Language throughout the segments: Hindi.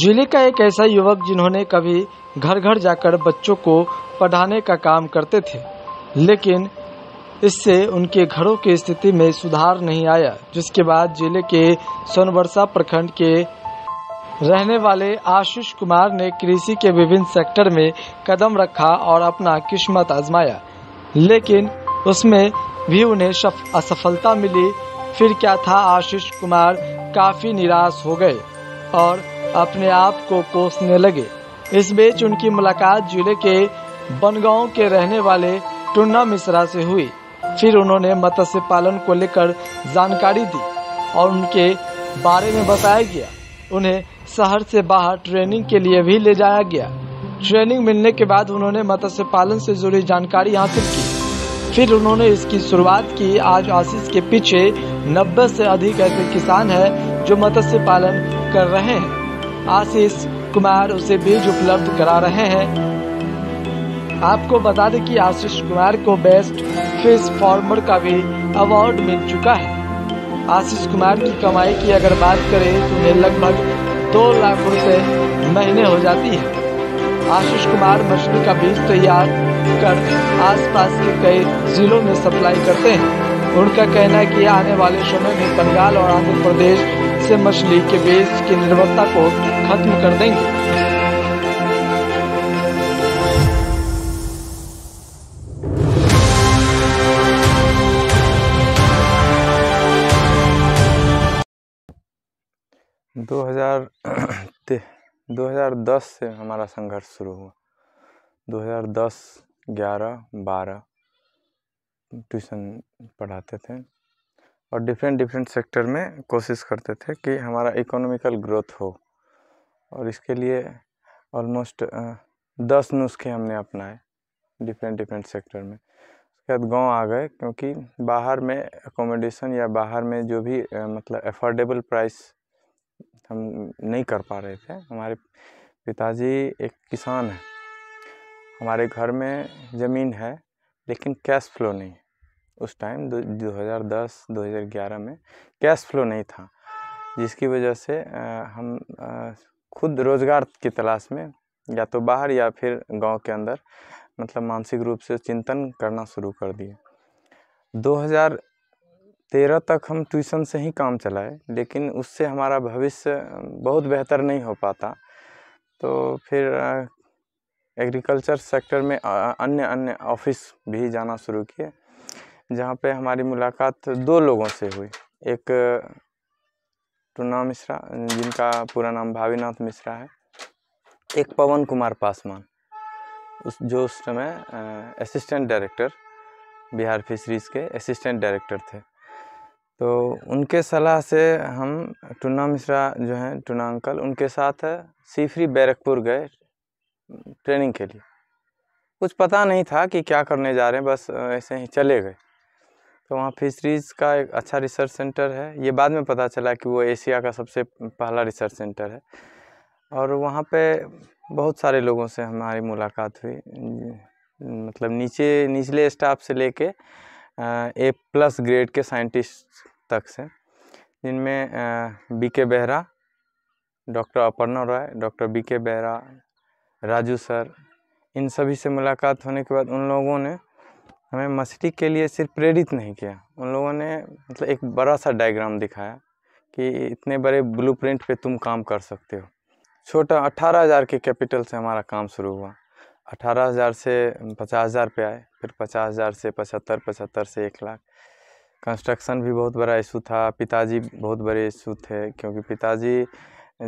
जिले का एक ऐसा युवक जिन्होंने कभी घर घर जाकर बच्चों को पढ़ाने का काम करते थे लेकिन इससे उनके घरों की स्थिति में सुधार नहीं आया जिसके बाद जिले के सोनवर्षा प्रखंड के रहने वाले आशीष कुमार ने कृषि के विभिन्न सेक्टर में कदम रखा और अपना किस्मत आजमाया लेकिन उसमें भी उन्हें असफलता मिली फिर क्या था आशीष कुमार काफ़ी निराश हो गए और अपने आप को कोसने लगे इस बीच उनकी मुलाकात जिले के बनगांव के रहने वाले टुन्ना मिश्रा से हुई फिर उन्होंने मत्स्य पालन को लेकर जानकारी दी और उनके बारे में बताया गया उन्हें शहर से बाहर ट्रेनिंग के लिए भी ले जाया गया ट्रेनिंग मिलने के बाद उन्होंने मत्स्य पालन से जुड़ी जानकारी हासिल की फिर उन्होंने इसकी शुरुआत की आज आशीष के पीछे 90 से अधिक ऐसे किसान हैं जो मत्स्य पालन कर रहे हैं आशीष कुमार उसे बीज उपलब्ध करा रहे हैं आपको बता दें कि आशीष कुमार को बेस्ट फिश फार्मर का भी अवार्ड मिल चुका है आशीष कुमार की कमाई की अगर बात करें तो उन्हें लगभग दो लाख रुपए महीने हो जाती है आशीष कुमार मछली का बीज तैयार कर आसपास के कई जिलों में सप्लाई करते हैं उनका कहना है कि आने वाले समय में बंगाल और आंध्र प्रदेश से मछली के बेच की निर्भरता को खत्म कर देंगे दो हज़ार दो हज़ार दस से हमारा संघर्ष शुरू हुआ दो हज़ार दस ग्यारह बारह ट्यूशन पढ़ाते थे और डिफरेंट डिफरेंट सेक्टर में कोशिश करते थे कि हमारा इकोनॉमिकल ग्रोथ हो और इसके लिए ऑलमोस्ट दस नुस्खे हमने अपनाए डिफरेंट डिफरेंट सेक्टर में उसके बाद गांव आ गए क्योंकि बाहर में एकोमोडेशन या बाहर में जो भी मतलब अफोर्डेबल प्राइस हम नहीं कर पा रहे थे हमारे पिताजी एक किसान हैं हमारे घर में ज़मीन है लेकिन कैश फ्लो नहीं है उस टाइम 2010 2011 में कैश फ्लो नहीं था जिसकी वजह से हम खुद रोज़गार की तलाश में या तो बाहर या फिर गांव के अंदर मतलब मानसिक रूप से चिंतन करना शुरू कर दिए 2013 तक हम ट्यूशन से ही काम चलाए लेकिन उससे हमारा भविष्य बहुत बेहतर नहीं हो पाता तो फिर एग्रीकल्चर सेक्टर में अन्य अन्य ऑफिस भी जाना शुरू किए जहाँ पे हमारी मुलाकात दो लोगों से हुई एक टूना मिश्रा जिनका पूरा नाम भावीनाथ मिश्रा है एक पवन कुमार पासवान उस जो उस समय असिस्टेंट डायरेक्टर बिहार फिशरीज़ के असिस्टेंट डायरेक्टर थे तो उनके सलाह से हम टूना मिश्रा जो हैं टूना अंकल उनके साथ सीफरी बैरकपुर गए ट्रेनिंग के लिए कुछ पता नहीं था कि क्या करने जा रहे हैं बस ऐसे ही चले गए तो वहाँ फिशरीज़ का एक अच्छा रिसर्च सेंटर है ये बाद में पता चला कि वो एशिया का सबसे पहला रिसर्च सेंटर है और वहाँ पे बहुत सारे लोगों से हमारी मुलाकात हुई मतलब नीचे निचले स्टाफ से लेके ए प्लस ग्रेड के साइंटिस्ट तक से जिनमें B K Behera doctor Aparna Roy doctor B K Behera Raju sir इन सभी से मुलाकात होने के बाद उन लोगों ने हमें मछली के लिए सिर्फ प्रेरित नहीं किया उन लोगों ने मतलब एक बड़ा सा डायग्राम दिखाया कि इतने बड़े ब्लूप्रिंट पे तुम काम कर सकते हो छोटा अट्ठारह हज़ार के कैपिटल से हमारा काम शुरू हुआ अट्ठारह हज़ार से पचास हज़ार पे आए फिर पचास हज़ार से पचहत्तर पचहत्तर से एक लाख कंस्ट्रक्शन भी बहुत बड़ा इशू था पिताजी बहुत बड़े इशू थे क्योंकि पिताजी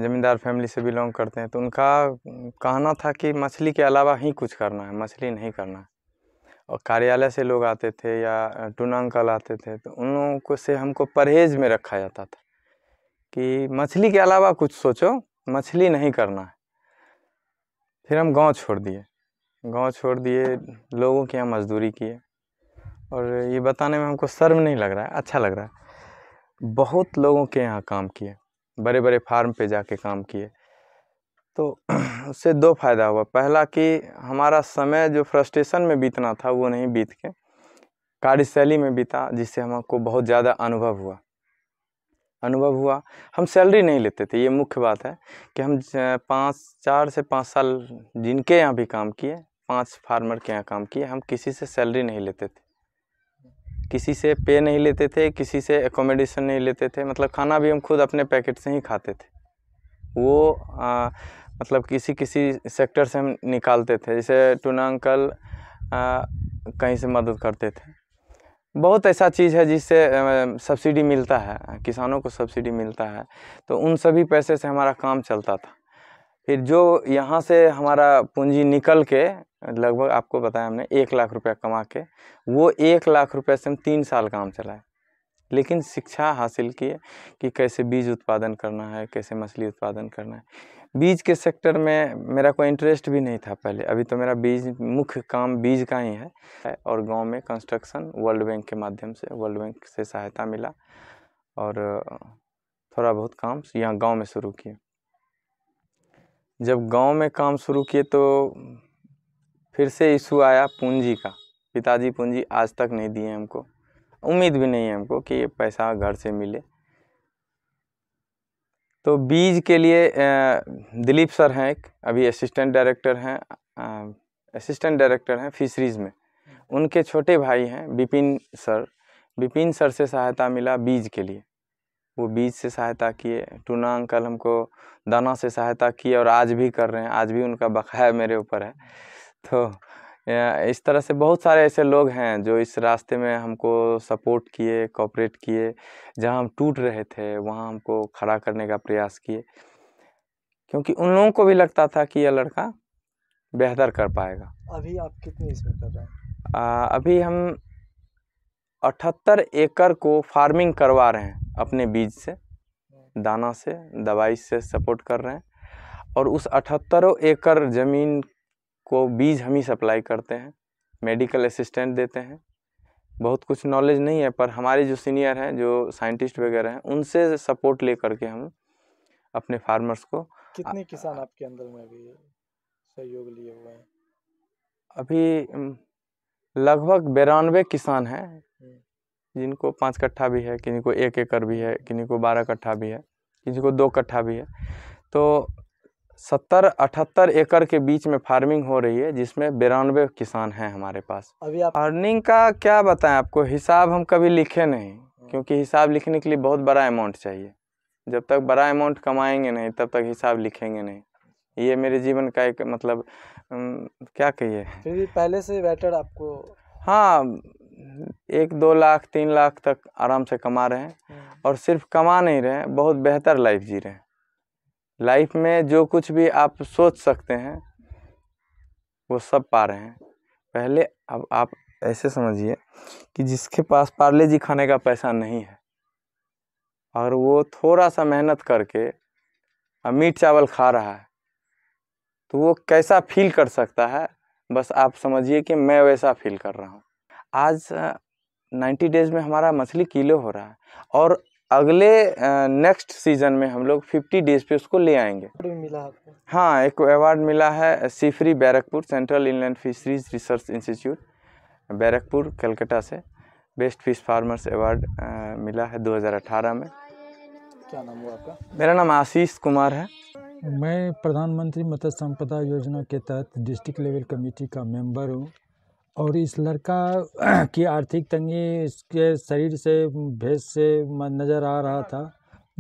ज़मींदार फैमिली से बिलोंग करते हैं तो उनका कहना था कि मछली के अलावा ही कुछ करना है मछली नहीं करना है और कार्यालय से लोग आते थे या टूना अंकल आते थे तो उन लोगों को से हमको परहेज में रखा जाता था कि मछली के अलावा कुछ सोचो मछली नहीं करना है फिर हम गांव छोड़ दिए गांव छोड़ दिए लोगों के यहाँ मजदूरी किए और ये बताने में हमको शर्म नहीं लग रहा है अच्छा लग रहा है बहुत लोगों के यहाँ काम किए बड़े बड़े फार्म पे जाके काम किए तो उससे दो फायदा हुआ पहला कि हमारा समय जो फ्रस्ट्रेशन में बीतना था वो नहीं बीत के कार्यशैली में बीता जिससे हमको बहुत ज़्यादा अनुभव हुआ अनुभव हुआ हम सैलरी नहीं लेते थे ये मुख्य बात है कि हम पाँच चार से पाँच साल जिनके यहाँ भी काम किए पांच फार्मर के यहाँ काम किए हम किसी से सैलरी नहीं लेते थे किसी से पे नहीं लेते थे किसी से एकोमोडेशन नहीं लेते थे मतलब खाना भी हम खुद अपने पैकेट से ही खाते थे वो आ, मतलब किसी किसी सेक्टर से हम निकालते थे जैसे टूना अंकल कहीं से मदद करते थे बहुत ऐसा चीज़ है जिससे सब्सिडी मिलता है किसानों को सब्सिडी मिलता है तो उन सभी पैसे से हमारा काम चलता था फिर जो यहाँ से हमारा पूंजी निकल के लगभग आपको बताया हमने एक लाख रुपया कमा के वो एक लाख रुपये से हम तीन साल काम चलाए लेकिन शिक्षा हासिल किए कि कैसे बीज उत्पादन करना है कैसे मछली उत्पादन करना है बीज के सेक्टर में मेरा कोई इंटरेस्ट भी नहीं था पहले अभी तो मेरा बीज मुख्य काम बीज का ही है और गांव में कंस्ट्रक्शन वर्ल्ड बैंक के माध्यम से वर्ल्ड बैंक से सहायता मिला और थोड़ा बहुत काम यहाँ गांव में शुरू किए जब गांव में काम शुरू किए तो फिर से इशू आया पूंजी का पिताजी पूंजी आज तक नहीं दिए हमको उम्मीद भी नहीं है हमको कि ये पैसा घर से मिले तो बीज के लिए दिलीप सर हैं एक अभी असिस्टेंट डायरेक्टर हैं असिस्टेंट डायरेक्टर हैं फिशरीज़ में उनके छोटे भाई हैं बिपिन सर बिपिन सर से सहायता मिला बीज के लिए वो बीज से सहायता किए टूना अंकल हमको दाना से सहायता किए और आज भी कर रहे हैं आज भी उनका बकाया मेरे ऊपर है तो इस तरह से बहुत सारे ऐसे लोग हैं जो इस रास्ते में हमको सपोर्ट किए कॉपरेट किए जहां हम टूट रहे थे वहां हमको खड़ा करने का प्रयास किए क्योंकि उन लोगों को भी लगता था कि यह लड़का बेहतर कर पाएगा अभी आप कितने इसमें कर रहे हैं अभी हम अठहत्तर एकड़ को फार्मिंग करवा रहे हैं अपने बीज से दाना से दवाई से सपोर्ट कर रहे हैं और उस अठहत्तरों एकड़ ज़मीन को बीज हम ही सप्लाई करते हैं मेडिकल असिस्टेंट देते हैं बहुत कुछ नॉलेज नहीं है पर हमारे जो सीनियर हैं जो साइंटिस्ट वगैरह हैं उनसे सपोर्ट ले करके हम अपने फार्मर्स को कितने किसान आपके अंदर में अभी सहयोग लिए हुए हैं अभी लगभग बिरानवे किसान हैं हम्म। जिनको पाँच कट्ठा भी है किन्हीं को एक एकड़ भी है किन्हीं को बारह कट्ठा भी है किसी को दो कट्ठा भी है तो सत्तर अठहत्तर एकड़ के बीच में फार्मिंग हो रही है जिसमें बिरानवे किसान हैं हमारे पास अभी आप अर्निंग का क्या बताएं आपको हिसाब हम कभी लिखे नहीं हाँ। क्योंकि हिसाब लिखने के लिए बहुत बड़ा अमाउंट चाहिए जब तक बड़ा अमाउंट कमाएंगे नहीं तब तक हिसाब लिखेंगे नहीं ये मेरे जीवन का एक मतलब क्या कहिए फिर भी पहले से बेटर आपको हाँ एक दो लाख तीन लाख तक आराम से कमा रहे हैं हाँ। और सिर्फ कमा नहीं रहे बहुत बेहतर लाइफ जी रहे हैं लाइफ में जो कुछ भी आप सोच सकते हैं वो सब पा रहे हैं पहले अब आप ऐसे समझिए कि जिसके पास पार्ले जी खाने का पैसा नहीं है और वो थोड़ा सा मेहनत करके मीट चावल खा रहा है तो वो कैसा फील कर सकता है बस आप समझिए कि मैं वैसा फील कर रहा हूँ आज नाइन्टी डेज में हमारा मछली किलो हो रहा है और अगले नेक्स्ट सीज़न में हम लोग 50 डेज पे उसको ले आएंगे मिला आपको हाँ एक अवार्ड मिला है CIFRI Barrackpore Central Inland Fisheries Research Institute Barrackpore Calcutta से बेस्ट फिश फार्मर्स अवार्ड मिला है 2018 में क्या नाम हुआ आपका मेरा नाम आशीष कुमार है मैं प्रधानमंत्री मत्स्य संपदा योजना के तहत डिस्ट्रिक्ट लेवल कमेटी का मेंबर हूँ और इस लड़का की आर्थिक तंगी इसके शरीर से भेज से नज़र आ रहा था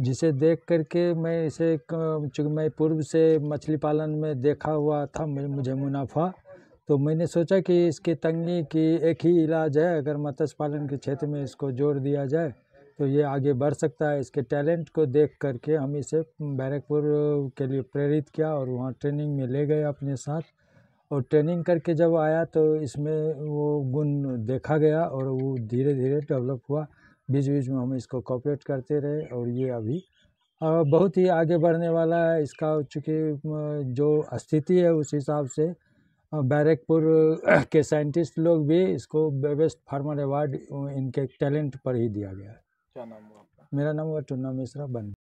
जिसे देख करके मैं इसे चूँकि मैं पूर्व से मछली पालन में देखा हुआ था मुझे मुनाफा तो मैंने सोचा कि इसकी तंगी की एक ही इलाज है अगर मत्स्य पालन के क्षेत्र में इसको जोर दिया जाए तो ये आगे बढ़ सकता है इसके टैलेंट को देख करके हम इसे बैरकपुर के लिए प्रेरित किया और वहाँ ट्रेनिंग में ले गए अपने साथ और ट्रेनिंग करके जब आया तो इसमें वो गुण देखा गया और वो धीरे धीरे डेवलप हुआ बीच बीच में हम इसको कॉपरेट करते रहे और ये अभी बहुत ही आगे बढ़ने वाला है इसका चूँकि जो स्थिति है उस हिसाब से बैरकपुर के साइंटिस्ट लोग भी इसको बेस्ट फार्मर अवार्ड इनके टैलेंट पर ही दिया गया है क्या नाम हुआ मेरा नाम हुआ टुन्ना मिश्रा बन